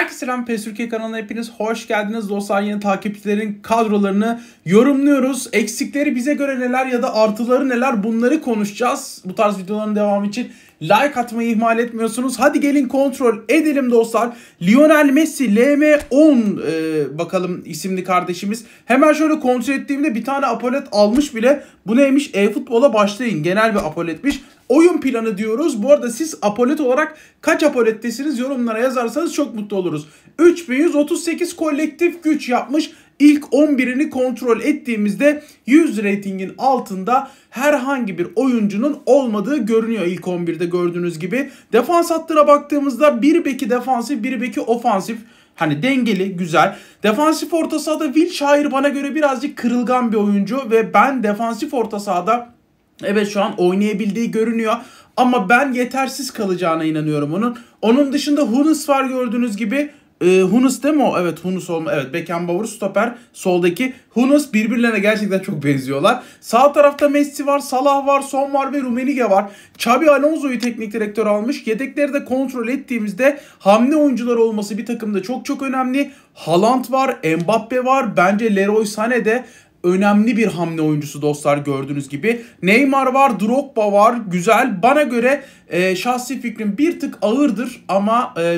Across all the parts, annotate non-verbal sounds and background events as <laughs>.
Herkese selam PS Türkiye kanalına hepiniz hoş geldiniz. Dostlar yeni takipçilerin kadrolarını yorumluyoruz. Eksikleri bize göre neler ya da artıları neler bunları konuşacağız. Bu tarz videoların devamı için like atmayı ihmal etmiyorsunuz. Hadi gelin kontrol edelim dostlar. Lionel Messi LM10 e, bakalım isimli kardeşimiz. Hemen şöyle kontrol ettiğimde bir tane apolet almış bile. Bu neymiş? E-futbola başlayın. Genel bir apoletmiş oyun planı diyoruz. Bu arada siz apolet olarak kaç apolettesiniz yorumlara yazarsanız çok mutlu oluruz. 3138 kolektif güç yapmış. İlk 11'ini kontrol ettiğimizde 100 ratingin altında herhangi bir oyuncunun olmadığı görünüyor ilk 11'de gördüğünüz gibi. Defans hattına baktığımızda bir beki defansif, bir beki ofansif. Hani dengeli, güzel. Defansif orta sahada Wilshire bana göre birazcık kırılgan bir oyuncu ve ben defansif orta sahada Evet şu an oynayabildiği görünüyor. Ama ben yetersiz kalacağına inanıyorum onun. Onun dışında Hunus var gördüğünüz gibi. E, ee, Hunus değil mi o? Evet Hunus olma. Evet Beckenbauer stoper soldaki. Hunus birbirlerine gerçekten çok benziyorlar. Sağ tarafta Messi var, Salah var, Son var ve Rummenigge var. Xabi Alonso'yu teknik direktör almış. Yedekleri de kontrol ettiğimizde hamle oyuncuları olması bir takımda çok çok önemli. Haaland var, Mbappe var. Bence Leroy Sané de önemli bir hamle oyuncusu dostlar gördüğünüz gibi. Neymar var, Drogba var, güzel. Bana göre e, şahsi fikrim bir tık ağırdır ama e,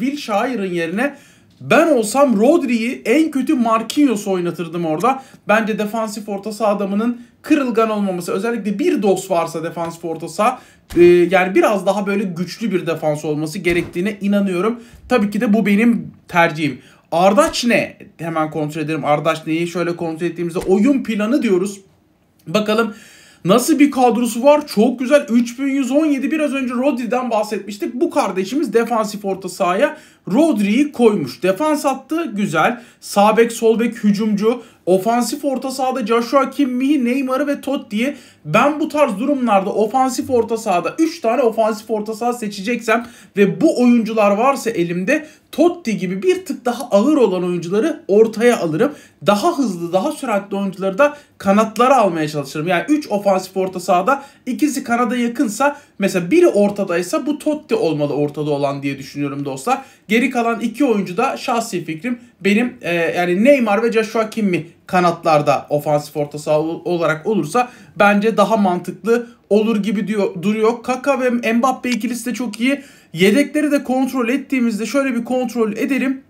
Wilshire'ın yerine ben olsam Rodri'yi en kötü Marquinhos oynatırdım orada. Bence defansif orta saha adamının kırılgan olmaması özellikle bir dost varsa defansif orta saha e, yani biraz daha böyle güçlü bir defans olması gerektiğine inanıyorum. Tabii ki de bu benim tercihim. Ardaç ne? Hemen kontrol ederim. Ardaç neyi şöyle kontrol ettiğimizde oyun planı diyoruz. Bakalım Nasıl bir kadrosu var? Çok güzel. 3117 biraz önce Rodri'den bahsetmiştik. Bu kardeşimiz defansif orta sahaya Rodri'yi koymuş. Defans attı güzel. Sağ bek, sol bek, hücumcu. Ofansif orta sahada Joshua Kimmi'yi, Neymar'ı ve Totti'yi ben bu tarz durumlarda ofansif orta sahada 3 tane ofansif orta saha seçeceksem ve bu oyuncular varsa elimde Totti gibi bir tık daha ağır olan oyuncuları ortaya alırım. Daha hızlı, daha süratli oyuncuları da kanatlara almaya çalışırım. Yani 3 ofansif orta sahada ikisi kanada yakınsa mesela biri ortadaysa bu Totti olmalı ortada olan diye düşünüyorum dostlar. Geri kalan iki oyuncu da şahsi fikrim benim e, yani Neymar ve Joshua Kimmi kanatlarda ofansif orta saha olarak olursa bence daha mantıklı olur gibi diyor duruyor. Kaka ve Mbappe ikilisi de çok iyi. Yedekleri de kontrol ettiğimizde şöyle bir kontrol edelim.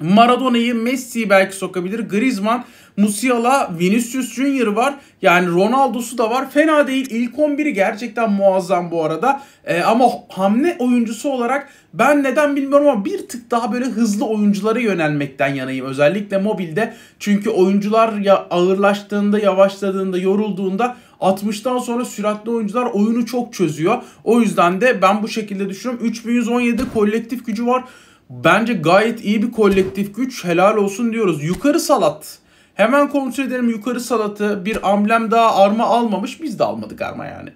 Maradona'yı Messi belki sokabilir. Griezmann, Musiala, Vinicius Junior var. Yani Ronaldo'su da var. Fena değil. İlk 11'i gerçekten muazzam bu arada. Ee, ama hamle oyuncusu olarak ben neden bilmiyorum ama bir tık daha böyle hızlı oyunculara yönelmekten yanayım. Özellikle mobilde. Çünkü oyuncular ya ağırlaştığında, yavaşladığında, yorulduğunda 60'tan sonra süratli oyuncular oyunu çok çözüyor. O yüzden de ben bu şekilde düşünüyorum. 3117 kolektif gücü var. Bence gayet iyi bir kolektif güç. Helal olsun diyoruz. Yukarı salat. Hemen kontrol edelim yukarı salatı. Bir amblem daha arma almamış. Biz de almadık arma yani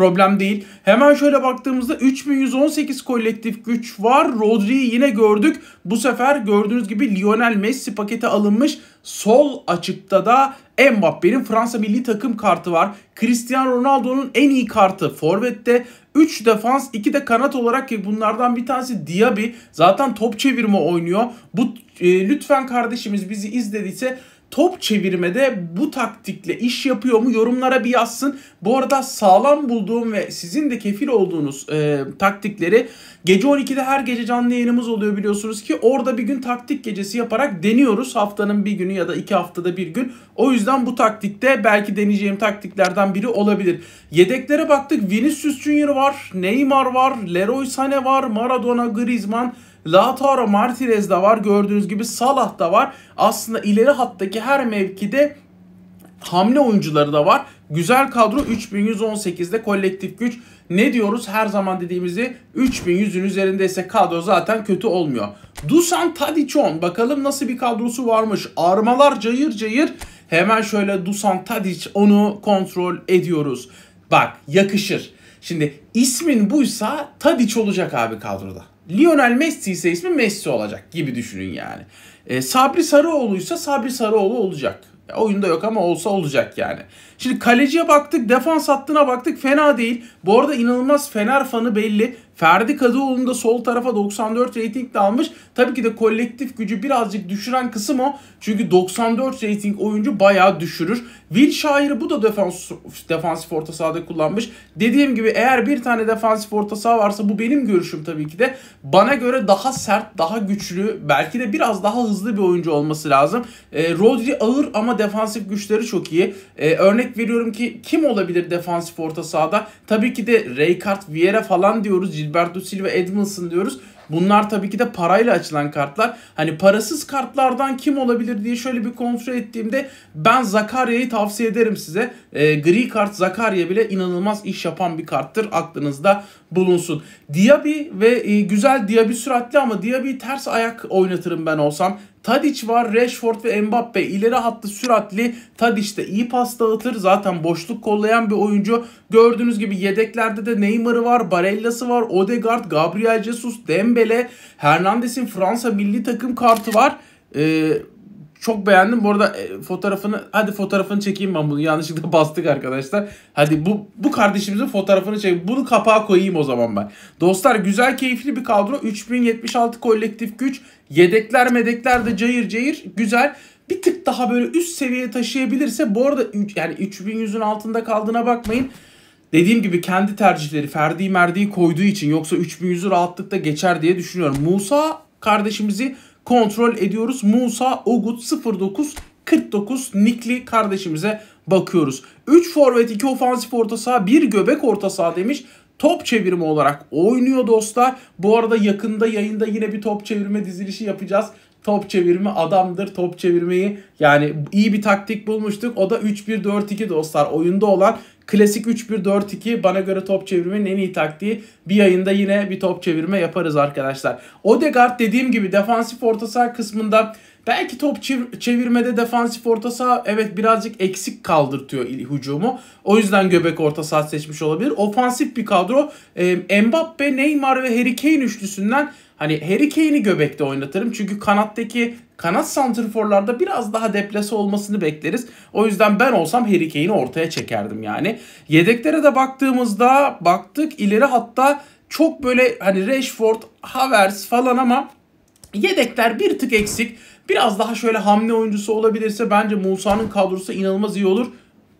problem değil. Hemen şöyle baktığımızda 3118 kolektif güç var. Rodri'yi yine gördük. Bu sefer gördüğünüz gibi Lionel Messi pakete alınmış. Sol açıkta da Mbappe'nin Fransa milli takım kartı var. Cristiano Ronaldo'nun en iyi kartı forvette. 3 defans 2 de kanat olarak ki bunlardan bir tanesi Diaby. Zaten top çevirme oynuyor. Bu e, lütfen kardeşimiz bizi izlediyse top çevirmede bu taktikle iş yapıyor mu yorumlara bir yazsın. Bu arada sağlam bulduğum ve sizin de kefil olduğunuz e, taktikleri gece 12'de her gece canlı yayınımız oluyor biliyorsunuz ki orada bir gün taktik gecesi yaparak deniyoruz haftanın bir günü ya da iki haftada bir gün. O yüzden bu taktikte belki deneyeceğim taktiklerden biri olabilir. Yedeklere baktık Vinicius Junior var, Neymar var, Leroy Sané var, Maradona, Griezmann Lautaro Martinez de var. Gördüğünüz gibi Salah da var. Aslında ileri hattaki her mevkide hamle oyuncuları da var. Güzel kadro 3118'de kolektif güç ne diyoruz her zaman dediğimizi 3100'ün üzerindeyse kadro zaten kötü olmuyor. Dusan Tadiçon bakalım nasıl bir kadrosu varmış. Armalar cayır cayır hemen şöyle Dusan Tadiç onu kontrol ediyoruz. Bak yakışır. Şimdi ismin buysa Tadiç olacak abi kadroda. Lionel Messi ise ismi Messi olacak gibi düşünün yani. E, Sabri Sarıoğlu'ysa Sabri Sarıoğlu olacak. Ya, oyunda yok ama olsa olacak yani. Şimdi kaleciye baktık, defans hattına baktık fena değil. Bu arada inanılmaz Fener fanı belli. Ferdi Kadıoğlu'nu da sol tarafa 94 reyting de almış. Tabii ki de kolektif gücü birazcık düşüren kısım o. Çünkü 94 reyting oyuncu bayağı düşürür. Will Wilshire'ı bu da defans, defansif orta sahada kullanmış. Dediğim gibi eğer bir tane defansif orta saha varsa bu benim görüşüm tabii ki de. Bana göre daha sert, daha güçlü, belki de biraz daha hızlı bir oyuncu olması lazım. E, Rodri ağır ama defansif güçleri çok iyi. E, örnek veriyorum ki kim olabilir defansif orta sahada? Tabii ki de Rijkaard, Vieira falan diyoruz Gilberto Silva, Edmilson diyoruz. Bunlar tabii ki de parayla açılan kartlar. Hani parasız kartlardan kim olabilir diye şöyle bir kontrol ettiğimde ben Zakarya'yı tavsiye ederim size. E, gri kart Zakarya bile inanılmaz iş yapan bir karttır. Aklınızda bulunsun. Diaby ve e, güzel Diaby süratli ama Diaby ters ayak oynatırım ben olsam. Tadic var, Rashford ve Mbappe ileri hattı süratli. Tadic de iyi pas dağıtır. Zaten boşluk kollayan bir oyuncu. Gördüğünüz gibi yedeklerde de Neymar'ı var, Barella'sı var, Odegaard, Gabriel Jesus, Dembele, Hernandez'in Fransa milli takım kartı var. Ee, çok beğendim. Bu arada e, fotoğrafını hadi fotoğrafını çekeyim ben bunu. Yanlışlıkla <laughs> bastık arkadaşlar. Hadi bu bu kardeşimizin fotoğrafını çek. Bunu kapağa koyayım o zaman ben. Dostlar güzel keyifli bir kadro. 3076 kolektif güç. Yedekler medekler de cayır cayır. Güzel bir tık daha böyle üst seviyeye taşıyabilirse bu arada yani 3100'ün altında kaldığına bakmayın. Dediğim gibi kendi tercihleri Ferdi Merdi'yi koyduğu için yoksa 3100'ü rahatlıkla geçer diye düşünüyorum. Musa kardeşimizi kontrol ediyoruz. Musa Ogut 09 49 nikli kardeşimize bakıyoruz. 3 forvet 2 ofansif orta saha 1 göbek orta saha demiş. Top çevirme olarak oynuyor dostlar. Bu arada yakında yayında yine bir top çevirme dizilişi yapacağız top çevirme adamdır. Top çevirmeyi yani iyi bir taktik bulmuştuk. O da 3-1-4-2 dostlar. Oyunda olan klasik 3-1-4-2 bana göre top çevirmenin en iyi taktiği. Bir yayında yine bir top çevirme yaparız arkadaşlar. Odegaard dediğim gibi defansif orta saha kısmında Belki top çevirmede defansif orta saha evet birazcık eksik kaldırtıyor hücumu. O yüzden göbek orta saha seçmiş olabilir. Ofansif bir kadro. Ee, Mbappe, Neymar ve Harry Kane üçlüsünden Hani Harry Kane'i göbekte oynatırım. Çünkü kanattaki kanat santrforlarda biraz daha deplase olmasını bekleriz. O yüzden ben olsam Harry Kane'i ortaya çekerdim yani. Yedeklere de baktığımızda baktık ileri hatta çok böyle hani Rashford, Havertz falan ama yedekler bir tık eksik. Biraz daha şöyle hamle oyuncusu olabilirse bence Musa'nın kadrosu inanılmaz iyi olur.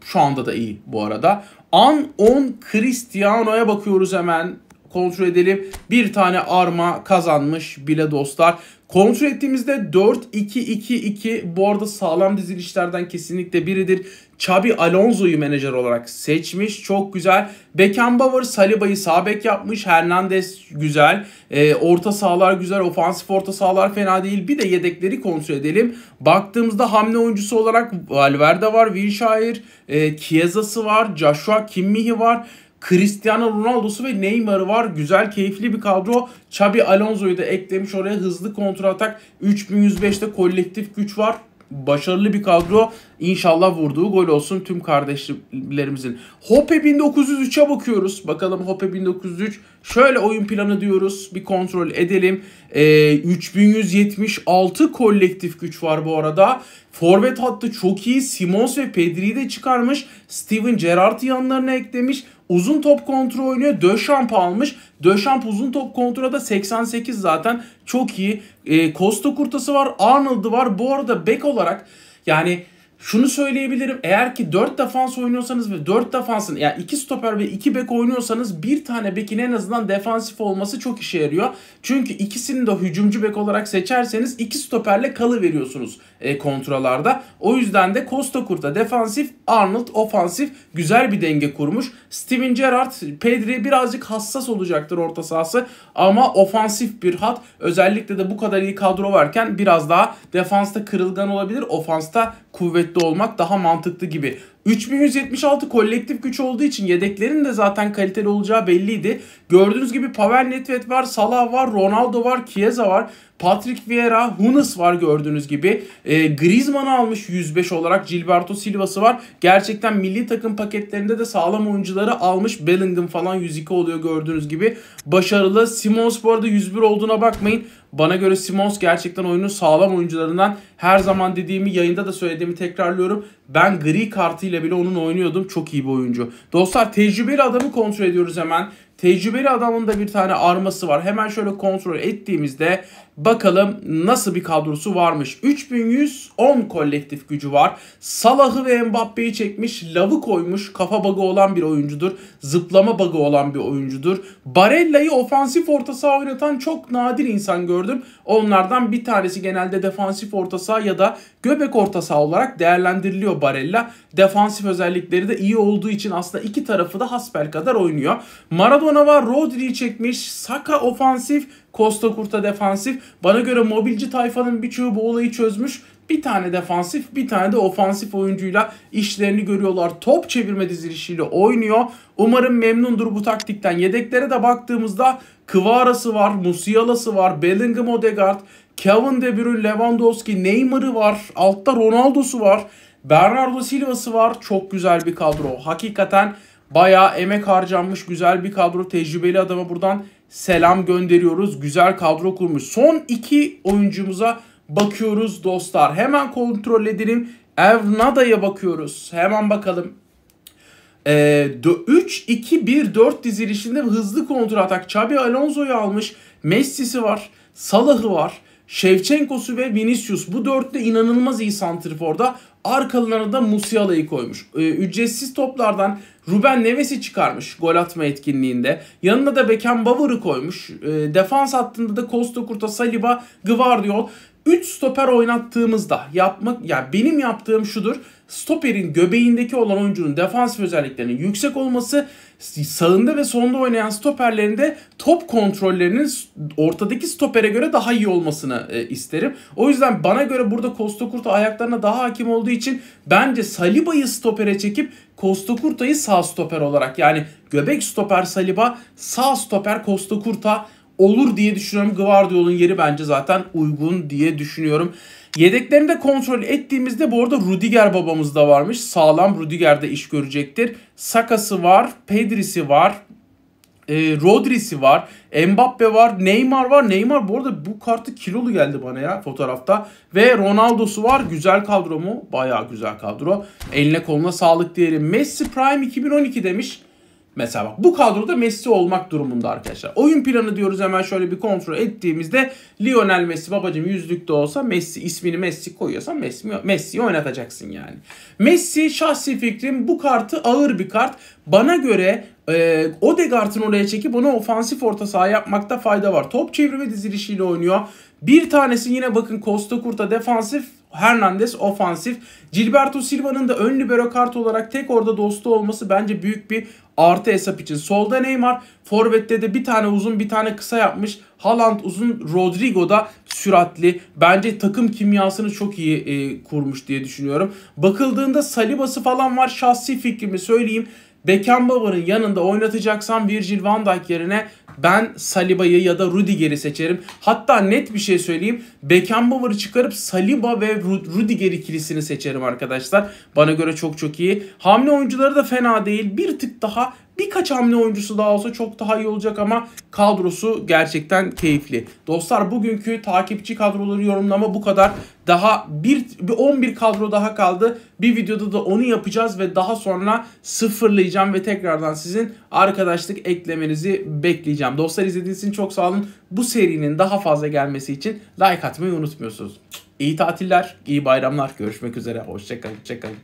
Şu anda da iyi bu arada. An 10 Cristiano'ya bakıyoruz hemen kontrol edelim. Bir tane arma kazanmış bile dostlar. Kontrol ettiğimizde 4-2-2-2 bu arada sağlam dizilişlerden kesinlikle biridir. Chabi Alonso'yu menajer olarak seçmiş. Çok güzel. Beckenbauer Saliba'yı sağ bek yapmış. Hernandez güzel. E, orta sahalar güzel. Ofansif orta sahalar fena değil. Bir de yedekleri kontrol edelim. Baktığımızda hamle oyuncusu olarak Valverde var. Wilshere, e, ee, Chiesa'sı var. Joshua Kimmihi var. Cristiano Ronaldo'su ve Neymar'ı var. Güzel, keyifli bir kadro. Xabi Alonso'yu da eklemiş oraya. Hızlı kontratak. 3105'te kolektif güç var. Başarılı bir kadro. İnşallah vurduğu gol olsun tüm kardeşlerimizin. Hoppe 1903'e bakıyoruz. Bakalım Hoppe 1903 Şöyle oyun planı diyoruz. Bir kontrol edelim. E, ee, 3176 kolektif güç var bu arada. Forvet hattı çok iyi. Simons ve Pedri'yi de çıkarmış. Steven Gerrard'ı yanlarına eklemiş. Uzun top kontrol oynuyor. Döşamp almış. Döşamp uzun top kontrolda 88 zaten. Çok iyi. E, Costa Kurtası var. Arnold'ı var. Bu arada bek olarak yani şunu söyleyebilirim. Eğer ki 4 defans oynuyorsanız ve 4 defansın yani 2 stoper ve 2 bek oynuyorsanız bir tane bekin en azından defansif olması çok işe yarıyor. Çünkü ikisini de hücumcu bek olarak seçerseniz 2 stoperle kalı veriyorsunuz e, kontralarda. O yüzden de Costa Kurta defansif, Arnold ofansif güzel bir denge kurmuş. Steven Gerrard, Pedri birazcık hassas olacaktır orta sahası ama ofansif bir hat. Özellikle de bu kadar iyi kadro varken biraz daha defansta kırılgan olabilir, ofansta kuvvet isabetli olmak daha mantıklı gibi. 3176 kolektif güç olduğu için yedeklerin de zaten kaliteli olacağı belliydi. Gördüğünüz gibi Pavel Nedved var, Salah var, Ronaldo var, Chiesa var. Patrick Vieira, Hunes var gördüğünüz gibi. E, Griezmann'ı almış 105 olarak. Gilberto Silva'sı var. Gerçekten milli takım paketlerinde de sağlam oyuncuları almış. Bellingham falan 102 oluyor gördüğünüz gibi. Başarılı. Simons bu arada 101 olduğuna bakmayın. Bana göre Simons gerçekten oyunun sağlam oyuncularından. Her zaman dediğimi yayında da söylediğimi tekrarlıyorum. Ben gri kartıyla bile onun oynuyordum. Çok iyi bir oyuncu. Dostlar tecrübeli adamı kontrol ediyoruz hemen. Tecrübeli adamın da bir tane arması var. Hemen şöyle kontrol ettiğimizde bakalım nasıl bir kadrosu varmış. 3110 kolektif gücü var. Salah'ı ve Mbappe'yi çekmiş, lavı koymuş. Kafa bug'ı olan bir oyuncudur. Zıplama bug'ı olan bir oyuncudur. Barella'yı ofansif orta saha oynatan çok nadir insan gördüm. Onlardan bir tanesi genelde defansif orta saha ya da göbek orta saha olarak değerlendiriliyor Barella. Defansif özellikleri de iyi olduğu için aslında iki tarafı da hasbel kadar oynuyor. Maradona Cannonova Rodri'yi çekmiş. Saka ofansif, Costa Kurta defansif. Bana göre mobilci tayfanın birçoğu bu olayı çözmüş. Bir tane defansif, bir tane de ofansif oyuncuyla işlerini görüyorlar. Top çevirme dizilişiyle oynuyor. Umarım memnundur bu taktikten. Yedeklere de baktığımızda Kıvarası var, Musiala'sı var, Bellingham Odegaard, Kevin De Bruyne, Lewandowski, Neymar'ı var, altta Ronaldo'su var, Bernardo Silva'sı var. Çok güzel bir kadro. Hakikaten Bayağı emek harcanmış güzel bir kadro. Tecrübeli adama buradan selam gönderiyoruz. Güzel kadro kurmuş. Son iki oyuncumuza bakıyoruz dostlar. Hemen kontrol edelim. Evnada'ya bakıyoruz. Hemen bakalım. Ee, 3-2-1-4 dizilişinde hızlı kontrol atak Xabi Alonso'yu almış. Messi'si var. Salah'ı var. Şevçenko'su ve Vinicius bu dörtlü inanılmaz iyi santriforda. Arkalarına da Musiala'yı koymuş. Ee, ücretsiz toplardan Ruben Neves'i çıkarmış gol atma etkinliğinde. Yanına da Beckenbauer'ı koymuş. Ee, defans hattında da Costa Curta, Saliba, Gvardiol. 3 stoper oynattığımızda yapmak yani benim yaptığım şudur. Stoperin göbeğindeki olan oyuncunun defansif özelliklerinin yüksek olması, sağında ve solunda oynayan stoperlerin de top kontrollerinin ortadaki stopere göre daha iyi olmasını e, isterim. O yüzden bana göre burada Kostokurt'a ayaklarına daha hakim olduğu için bence Saliba'yı stopere çekip Kostokurt'ayı sağ stoper olarak yani göbek stoper Saliba, sağ stoper Kostokurt'a. Curta olur diye düşünüyorum. Guardiola'nın yeri bence zaten uygun diye düşünüyorum. Yedeklerini de kontrol ettiğimizde bu arada Rudiger babamız da varmış. Sağlam Rudiger de iş görecektir. Sakası var, Pedri'si var, e, Rodri'si var, Mbappe var, Neymar var. Neymar bu arada bu kartı kilolu geldi bana ya fotoğrafta. Ve Ronaldo'su var. Güzel kadro mu? Baya güzel kadro. Eline koluna sağlık diyelim. Messi Prime 2012 demiş. Mesela bak bu kadroda Messi olmak durumunda arkadaşlar. Oyun planı diyoruz hemen şöyle bir kontrol ettiğimizde Lionel Messi babacım yüzlükte olsa Messi ismini Messi koyuyorsa Messi Messi'yi oynatacaksın yani. Messi şahsi fikrim bu kartı ağır bir kart. Bana göre e, Odegaard'ın oraya çekip ona ofansif orta saha yapmakta fayda var. Top çevirme dizilişiyle oynuyor. Bir tanesi yine bakın Costa Kurta defansif Hernandez ofansif. Gilberto Silva'nın da ön libero kart olarak tek orada dostu olması bence büyük bir artı hesap için. Solda Neymar, forvette de bir tane uzun bir tane kısa yapmış. Haaland uzun, Rodrigo da süratli. Bence takım kimyasını çok iyi e, kurmuş diye düşünüyorum. Bakıldığında Saliba'sı falan var. Şahsi fikrimi söyleyeyim. Beckenbauer'ın yanında oynatacaksam Virgil van Dijk yerine ben Saliba'yı ya da Rudiger'i seçerim. Hatta net bir şey söyleyeyim. Beckenbauer'ı çıkarıp Saliba ve Rudiger ikilisini seçerim arkadaşlar. Bana göre çok çok iyi. Hamle oyuncuları da fena değil. Bir tık daha Birkaç hamle oyuncusu daha olsa çok daha iyi olacak ama kadrosu gerçekten keyifli. Dostlar bugünkü takipçi kadroları yorumlama bu kadar. Daha bir, bir 11 kadro daha kaldı. Bir videoda da onu yapacağız ve daha sonra sıfırlayacağım ve tekrardan sizin arkadaşlık eklemenizi bekleyeceğim. Dostlar izlediğiniz için çok sağ olun. Bu serinin daha fazla gelmesi için like atmayı unutmuyorsunuz. İyi tatiller, iyi bayramlar. Görüşmek üzere. Hoşçakalın. Hoşçakalın.